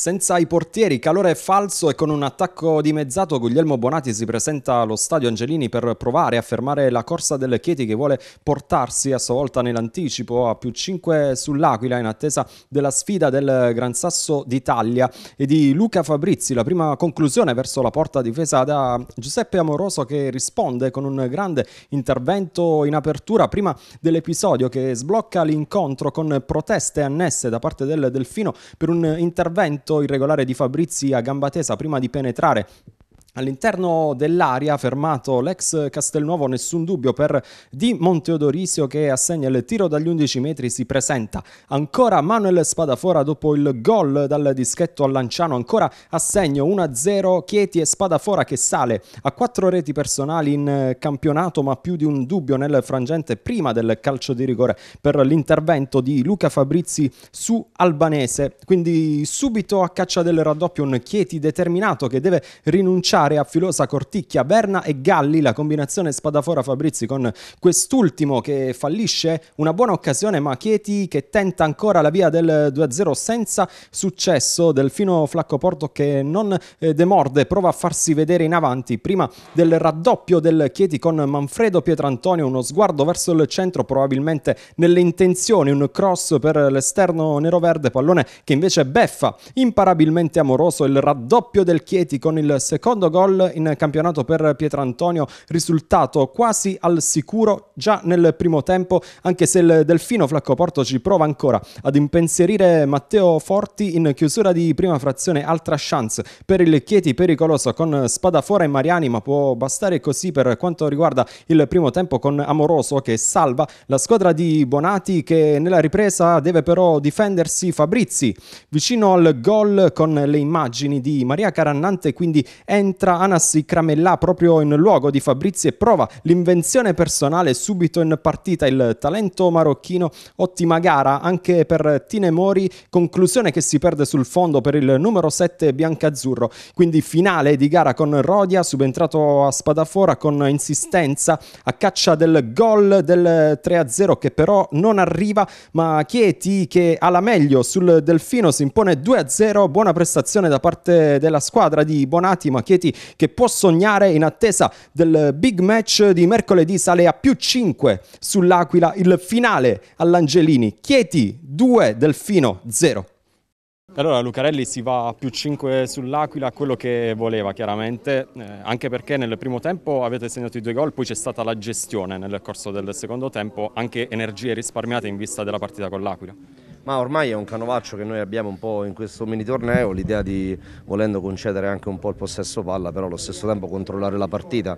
Senza i portieri, calore falso e con un attacco dimezzato, Guglielmo Bonati si presenta allo stadio Angelini per provare a fermare la corsa del Chieti che vuole portarsi a sua volta nell'anticipo a più 5 sull'Aquila in attesa della sfida del Gran Sasso d'Italia e di Luca Fabrizi. La prima conclusione verso la porta difesa da Giuseppe Amoroso che risponde con un grande intervento in apertura prima dell'episodio che sblocca l'incontro con proteste annesse da parte del Delfino per un intervento movimento irregolare di Fabrizi a gamba tesa prima di penetrare All'interno dell'area fermato l'ex Castelnuovo nessun dubbio per Di Monteodorisio che assegna il tiro dagli 11 metri si presenta. Ancora Manuel Spadafora dopo il gol dal dischetto a Lanciano ancora assegno 1-0 Chieti e Spadafora che sale a 4 reti personali in campionato ma più di un dubbio nel frangente prima del calcio di rigore per l'intervento di Luca Fabrizi su Albanese. Quindi subito a caccia del raddoppio un Chieti determinato che deve rinunciare area Filosa, Corticchia, Verna e Galli, la combinazione Spadafora Fabrizi con quest'ultimo che fallisce, una buona occasione ma Chieti che tenta ancora la via del 2-0 senza successo, Delfino Flacco Porto che non eh, demorde, prova a farsi vedere in avanti prima del raddoppio del Chieti con Manfredo Pietrantonio, uno sguardo verso il centro probabilmente nelle intenzioni, un cross per l'esterno nero-verde, pallone che invece beffa imparabilmente amoroso il raddoppio del Chieti con il secondo gol gol in campionato per Pietrantonio, risultato quasi al sicuro già nel primo tempo, anche se il Delfino Flacco Porto ci prova ancora ad impensierire Matteo Forti in chiusura di prima frazione altra chance per il Chieti pericoloso con Spadafora e Mariani, ma può bastare così per quanto riguarda il primo tempo con Amoroso che salva la squadra di Bonati che nella ripresa deve però difendersi Fabrizi vicino al gol con le immagini di Maria Carannante, quindi entra Inoltre Anas si cramellà proprio in luogo di Fabrizi e prova l'invenzione personale subito in partita il talento marocchino, ottima gara anche per Tine Mori, conclusione che si perde sul fondo per il numero 7 biancazzurro, quindi finale di gara con Rodia subentrato a Spadafora con insistenza a caccia del gol del 3-0 che però non arriva, ma Chieti che ha la meglio sul Delfino si impone 2-0, buona prestazione da parte della squadra di Bonati, ma Chieti City che può sognare in attesa del big match di mercoledì sale a più 5 sull'Aquila il finale all'Angelini. Chieti 2 Delfino 0. Allora Lucarelli si va a più 5 sull'Aquila, quello che voleva chiaramente, eh, anche perché nel primo tempo avete segnato i due gol, poi c'è stata la gestione nel corso del secondo tempo, anche energie risparmiate in vista della partita con l'Aquila. Ma ormai è un canovaccio che noi abbiamo un po' in questo mini torneo, l'idea di volendo concedere anche un po' il possesso palla, però allo stesso tempo controllare la partita.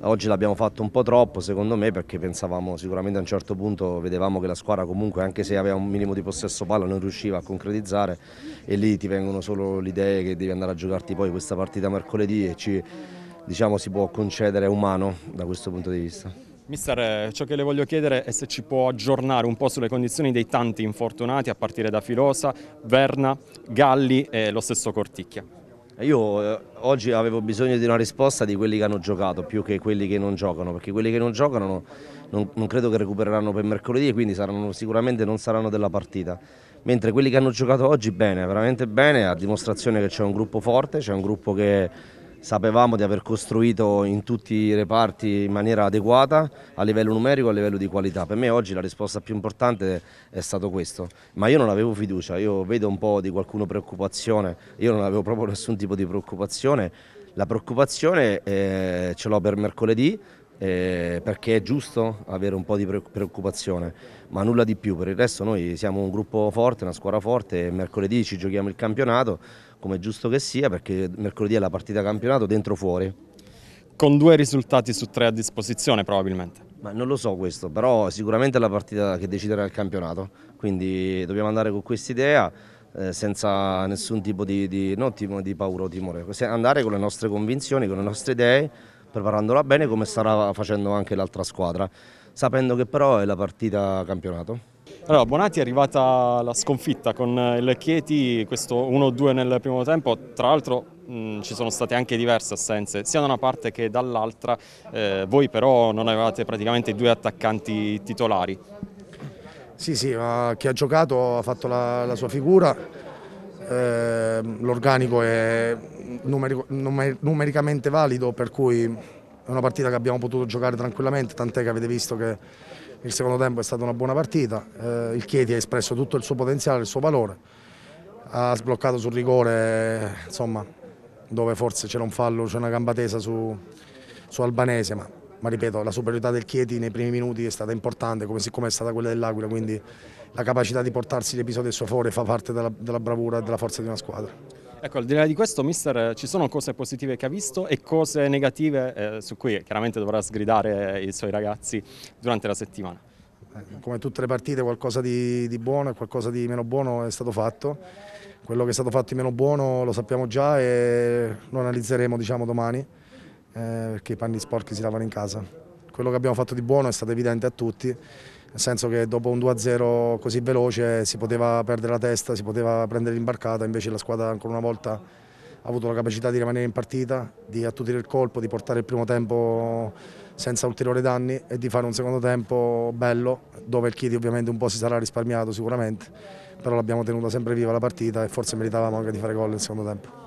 Oggi l'abbiamo fatto un po' troppo secondo me perché pensavamo sicuramente a un certo punto vedevamo che la squadra comunque anche se aveva un minimo di possesso palla non riusciva a concretizzare e lì ti vengono solo le idee che devi andare a giocarti poi questa partita mercoledì e ci diciamo si può concedere umano da questo punto di vista. Mister, eh, ciò che le voglio chiedere è se ci può aggiornare un po' sulle condizioni dei tanti infortunati a partire da Filosa, Verna, Galli e lo stesso Corticchia. Eh, io eh, oggi avevo bisogno di una risposta di quelli che hanno giocato più che quelli che non giocano, perché quelli che non giocano non, non, non credo che recupereranno per mercoledì e quindi saranno, sicuramente non saranno della partita. Mentre quelli che hanno giocato oggi bene, veramente bene, a dimostrazione che c'è un gruppo forte, c'è un gruppo che sapevamo di aver costruito in tutti i reparti in maniera adeguata a livello numerico e a livello di qualità. Per me oggi la risposta più importante è stato questo, ma io non avevo fiducia, io vedo un po' di qualcuno preoccupazione, io non avevo proprio nessun tipo di preoccupazione, la preoccupazione eh, ce l'ho per mercoledì eh, perché è giusto avere un po' di preoccupazione, ma nulla di più. Per il resto noi siamo un gruppo forte, una squadra forte, mercoledì ci giochiamo il campionato, come è giusto che sia, perché mercoledì è la partita campionato dentro fuori. Con due risultati su tre a disposizione probabilmente. Ma non lo so questo, però sicuramente è la partita che deciderà il campionato, quindi dobbiamo andare con quest'idea eh, senza nessun tipo di, di, no, di paura o timore, andare con le nostre convinzioni, con le nostre idee, preparandola bene come starà facendo anche l'altra squadra, sapendo che però è la partita campionato. Allora, Bonati è arrivata la sconfitta con eh, il Chieti, questo 1-2 nel primo tempo, tra l'altro mm, ci sono state anche diverse assenze sia da una parte che dall'altra, eh, voi però non avevate praticamente due attaccanti titolari. Sì, sì, ma chi ha giocato ha fatto la, la sua figura, Ehm, l'organico è numerico, numer numericamente valido, per cui è una partita che abbiamo potuto giocare tranquillamente, tant'è che avete visto che il secondo tempo è stata una buona partita, eh, il Chieti ha espresso tutto il suo potenziale, il suo valore, ha sbloccato sul rigore, insomma, dove forse c'era un fallo, c'è una gamba tesa su, su Albanese, ma, ma, ripeto, la superiorità del Chieti nei primi minuti è stata importante, come siccome è stata quella dell'Aquila, quindi la capacità di portarsi gli episodi al suo favore fa parte della, della bravura e della forza di una squadra. Ecco, al di là di questo, mister, eh, ci sono cose positive che ha visto e cose negative eh, su cui chiaramente dovrà sgridare eh, i suoi ragazzi durante la settimana? Eh, come tutte le partite qualcosa di, di buono e qualcosa di meno buono è stato fatto. Quello che è stato fatto di meno buono lo sappiamo già e lo analizzeremo diciamo, domani, eh, perché i panni sporchi si lavano in casa. Quello che abbiamo fatto di buono è stato evidente a tutti nel senso che dopo un 2-0 così veloce si poteva perdere la testa, si poteva prendere l'imbarcata, invece la squadra ancora una volta ha avuto la capacità di rimanere in partita, di attutire il colpo, di portare il primo tempo senza ulteriori danni e di fare un secondo tempo bello, dove il Chieti ovviamente un po' si sarà risparmiato sicuramente, però l'abbiamo tenuta sempre viva la partita e forse meritavamo anche di fare gol nel secondo tempo.